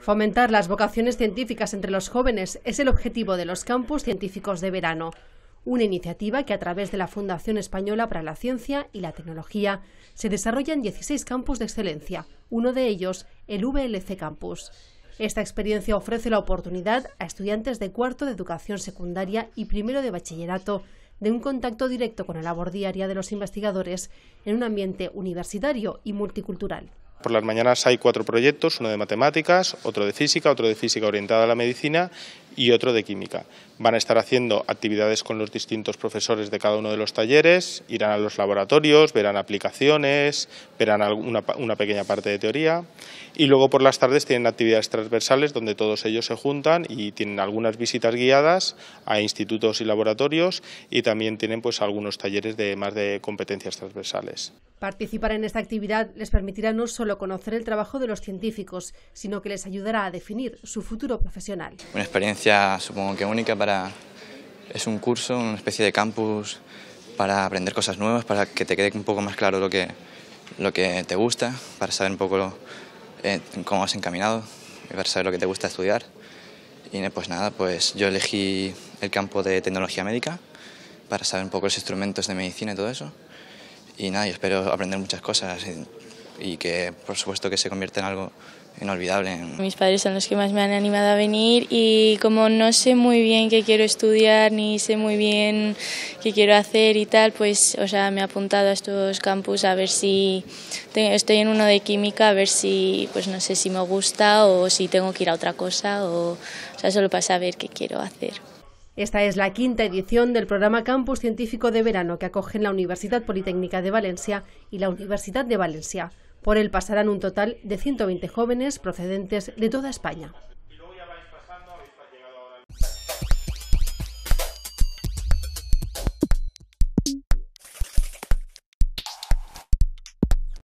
Fomentar las vocaciones científicas entre los jóvenes es el objetivo de los campus científicos de verano, una iniciativa que a través de la Fundación Española para la Ciencia y la Tecnología se desarrolla en 16 campus de excelencia, uno de ellos el VLC Campus. Esta experiencia ofrece la oportunidad a estudiantes de cuarto de educación secundaria y primero de bachillerato de un contacto directo con la labor diaria de los investigadores en un ambiente universitario y multicultural. Por las mañanas hay cuatro proyectos, uno de matemáticas, otro de física, otro de física orientada a la medicina y otro de química. Van a estar haciendo actividades con los distintos profesores de cada uno de los talleres, irán a los laboratorios, verán aplicaciones, verán una, pequeña parte de teoría y luego por las tardes tienen actividades transversales donde todos ellos se juntan y tienen algunas visitas guiadas a institutos y laboratorios y también tienen pues algunos talleres de más de competencias transversales. Participar en esta actividad les permitirá no solo conocer el trabajo de los científicos, sino que les ayudará a definir su futuro profesional. Una experiencia supongo que única para... Es un curso, una especie de campus para aprender cosas nuevas, para que te quede un poco más claro lo que, lo que te gusta, para saber un poco eh, cómo has encaminado, para saber lo que te gusta estudiar. Y pues nada, pues yo elegí el campo de tecnología médica para saber un poco los instrumentos de medicina y todo eso. Y nada, yo espero aprender muchas cosas, y que por supuesto que se convierte en algo inolvidable. Mis padres son los que más me han animado a venir y como no sé muy bien qué quiero estudiar ni sé muy bien qué quiero hacer y tal, pues o sea, me he apuntado a estos campus a ver si estoy en uno de química a ver si pues no sé si me gusta o si tengo que ir a otra cosa o, o sea, solo para saber qué quiero hacer. Esta es la quinta edición del programa Campus Científico de Verano que acogen la Universidad Politécnica de Valencia y la Universidad de Valencia. Por él pasarán un total de 120 jóvenes procedentes de toda España.